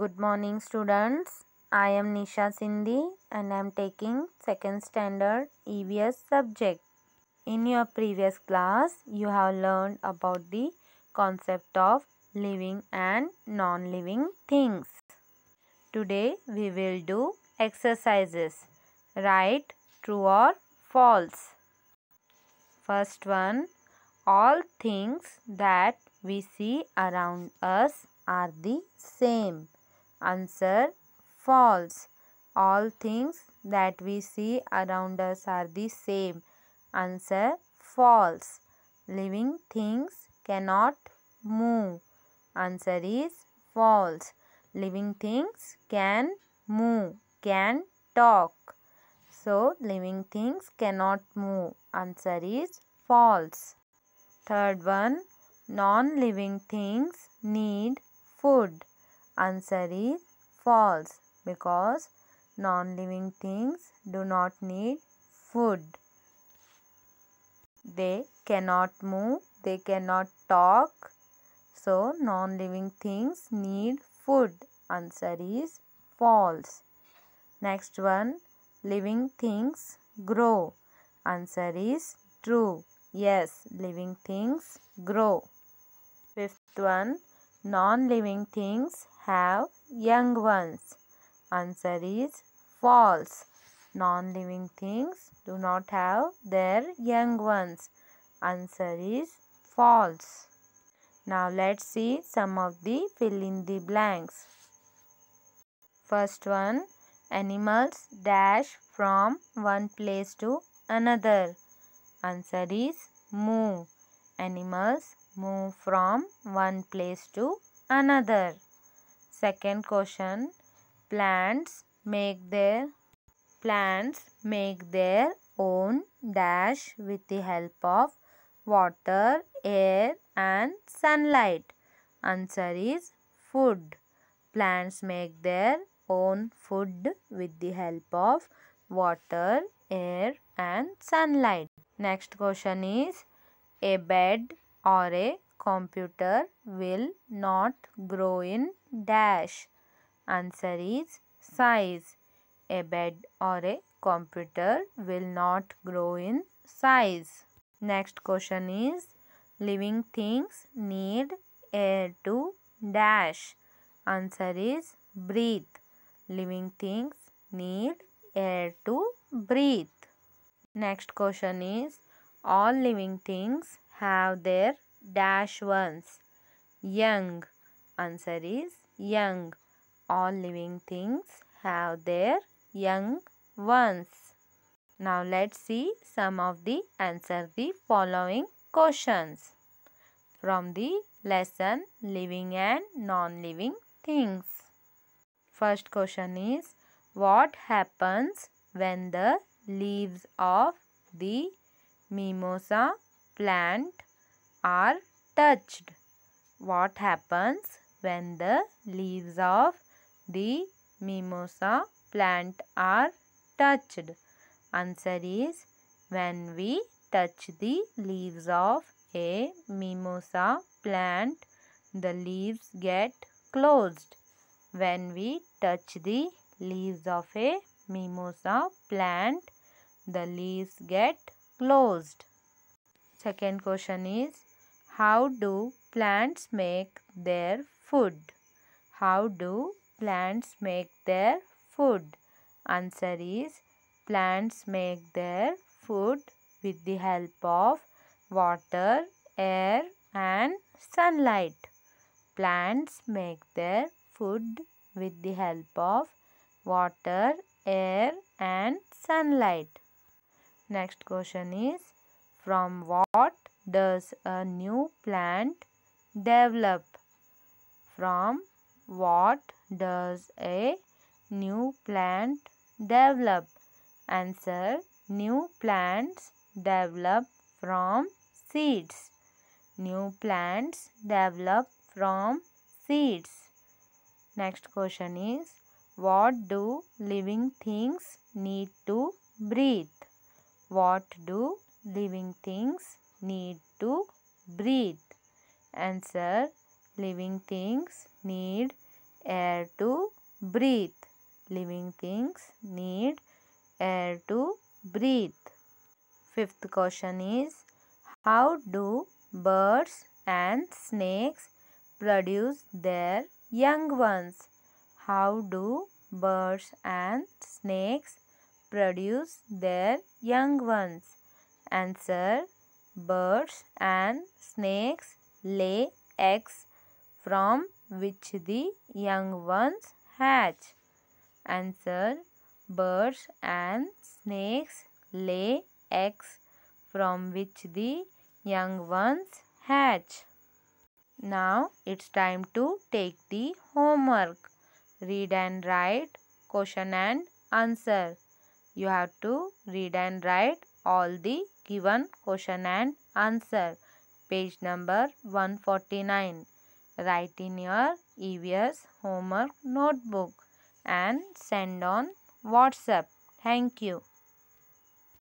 Good morning students. I am Nisha Sindhi and I am taking second standard EBS subject. In your previous class, you have learned about the concept of living and non-living things. Today, we will do exercises. Write true or false. First one, all things that we see around us are the same Answer false. All things that we see around us are the same. Answer false. Living things cannot move. Answer is false. Living things can move, can talk. So, living things cannot move. Answer is false. Third one, non-living things need food. Answer is false because non-living things do not need food. They cannot move, they cannot talk. So non-living things need food. Answer is false. Next one, living things grow. Answer is true. Yes, living things grow. Fifth one, non-living things have young ones? Answer is false. Non-living things do not have their young ones. Answer is false. Now let's see some of the fill in the blanks. First one, animals dash from one place to another. Answer is move. Animals move from one place to another. Second question, plants make their plants make their own dash with the help of water, air and sunlight. Answer is food. Plants make their own food with the help of water, air and sunlight. Next question is a bed or a computer will not grow in dash. Answer is size. A bed or a computer will not grow in size. Next question is living things need air to dash. Answer is breathe. Living things need air to breathe. Next question is all living things have their dash ones. Young. Answer is young. All living things have their young ones. Now let's see some of the answer the following questions from the lesson living and non-living things. First question is what happens when the leaves of the mimosa plant are touched. What happens when the leaves of the mimosa plant are touched? Answer is when we touch the leaves of a mimosa plant, the leaves get closed. When we touch the leaves of a mimosa plant, the leaves get closed. Second question is how do plants make their food? How do plants make their food? Answer is plants make their food with the help of water, air and sunlight. Plants make their food with the help of water, air and sunlight. Next question is from what does a new plant develop? From what does a new plant develop? Answer New plants develop from seeds. New plants develop from seeds. Next question is What do living things need to breathe? What do living things need to breathe. Answer Living things need air to breathe. Living things need air to breathe. Fifth question is How do birds and snakes produce their young ones? How do birds and snakes produce their young ones? Answer birds and snakes lay eggs from which the young ones hatch. Answer Birds and snakes lay eggs from which the young ones hatch. Now it's time to take the homework. Read and write question and answer. You have to read and write all the given question and answer. Page number 149. Write in your EVS homework notebook and send on WhatsApp. Thank you.